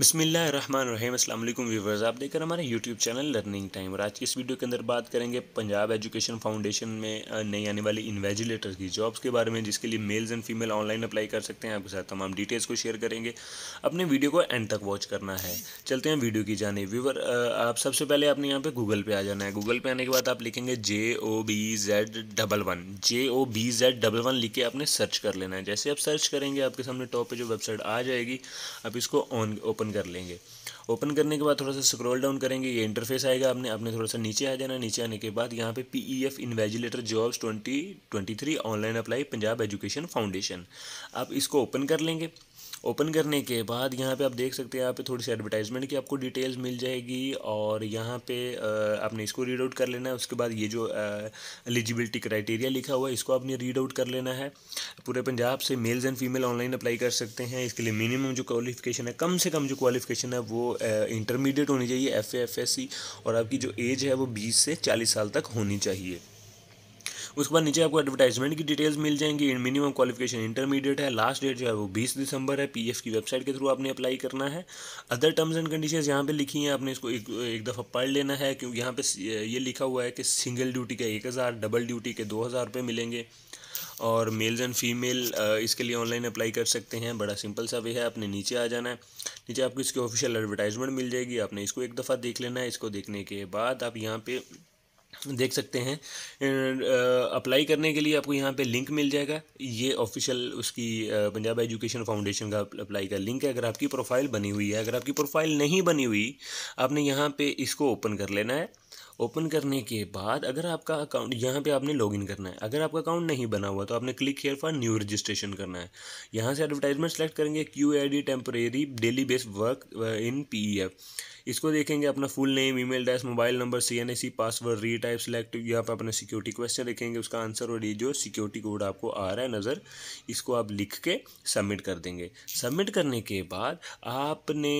अस्सलाम वालेकुम व्यूवर्स आप देखकर हमारे यूट्यूब चैनल लर्निंग टाइम और आज की इस वीडियो के अंदर बात करेंगे पंजाब एजुकेशन फाउंडेशन में नई आने वाली इन्वेजिलेटर की जॉब्स के बारे में जिसके लिए males and female online apply कर सकते हैं आपके साथ तमाम डिटेल्स को शेयर करेंगे अपने वीडियो को एंड तक वॉच करना है चलते हैं वीडियो की जाने व्यूवर आप सबसे पहले आपने यहाँ पर गूगल पर आ जाना है गूगल पर आने के बाद आप लिखेंगे J O B Z double one J O B Z double one लिख के आपने सर्च कर लेना है जैसे आप सर्च करेंगे आपके सामने टॉप पर जो वेबसाइट आ जाएगी आप इसको ऑन ओपन ओपन कर लेंगे ओपन करने के बाद थोड़ा सा स्क्रॉल डाउन करेंगे ये इंटरफेस आएगा आपने आपने थोड़ा सा नीचे आ जाना नीचे आने के बाद यहाँ पे P E F invigilator jobs twenty twenty three online apply Punjab education foundation आप इसको ओपन कर लेंगे ओपन करने के बाद यहाँ पे आप देख सकते हैं यहाँ पे थोड़ी सी एडवर्टाइजमेंट की आपको डिटेल्स मिल जाएगी और यहाँ पे आपने इसको रीड आउट कर लेना है उसके बाद ये जो एलिजिबिलिटी क्राइटेरिया लिखा हुआ है इसको आपने रीड आउट कर लेना है पूरे पंजाब से males and female online apply कर सकते हैं इसके लिए मिनिमम जो क्वालिफिकेशन है कम से कम जो क्वालिफिकेशन है वो इंटरमीडिएट होनी चाहिए एफ एफ एस सी और आपकी जो एज है वो बीस से चालीस साल तक होनी चाहिए उसके बाद नीचे आपको एडवर्टाइजमेंट की डिटेल्स मिल जाएंगी मिनिमम क्वालिफिकेशन इंटरमीडिएट है लास्ट डेट जो है वो बीस दिसंबर है पी की वेबसाइट के थ्रू आपने अप्लाई करना है अदर टर्म्स एंड कंडीशन यहाँ पर लिखी हैं आपने इसको एक, एक दफ़ा पढ़ लेना है क्योंकि यहाँ पे ये लिखा हुआ है कि सिंगल ड्यूटी का एक हज़ार डबल ड्यूटी के दो हज़ार रुपये मिलेंगे और मेल्स एंड फीमेल इसके लिए ऑनलाइन अप्लाई कर सकते हैं बड़ा सिंपल सा वे है आपने नीचे आ जाना है नीचे आपको इसकी ऑफिशियल एडवर्टाइजमेंट मिल जाएगी आपने इसको एक दफ़ा देख लेना है इसको देखने के बाद आप यहाँ पे देख सकते हैं अप्लाई uh, करने के लिए आपको यहाँ पे लिंक मिल जाएगा ये ऑफिशियल उसकी पंजाब एजुकेशन फाउंडेशन का अप्लाई का लिंक है अगर आपकी प्रोफाइल बनी हुई है अगर आपकी प्रोफाइल नहीं बनी हुई आपने यहाँ पे इसको ओपन कर लेना है ओपन करने के बाद अगर आपका अकाउंट यहाँ पे आपने लॉगिन करना है अगर आपका अकाउंट नहीं बना हुआ तो आपने click here for new registration करना है यहाँ से एडवर्टाइजमेंट सेलेक्ट करेंगे Q I D temporary daily base work in P E F इसको देखेंगे अपना full name email dash mobile number C N A C password retype select यहाँ पर अपना सिक्योरिटी क्वेश्चन देखेंगे उसका आंसर और ये जो सिक्योरिटी कोड आपको आ रहा है नज़र इसको आप लिख के सबमिट कर देंगे सबमिट करने के बाद आपने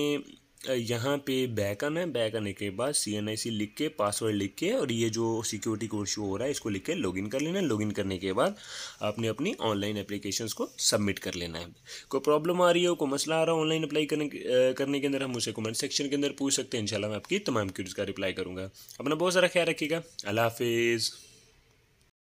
यहाँ पे बैकन है बैक आने के बाद सी एन आई सी लिख के पासवर्ड लिख के और ये जो सिक्योरिटी कोड शो हो रहा है इसको लिख के लॉगिन कर लेना है लॉगिन करने के बाद आपने अपनी ऑनलाइन एप्लीकेशंस को सबमिट कर लेना है कोई प्रॉब्लम आ रही हो कोई मसला आ रहा हो ऑनलाइन अप्लाई करने करने के अंदर हम उसे कमेंट सेक्शन के अंदर पूछ सकते हैं इंशाल्लाह मैं आपकी तमाम क्यूरीज का रिप्लाई करूँगा अपना बहुत सारा ख्याल रखिएगा अल्लाह हाफिज़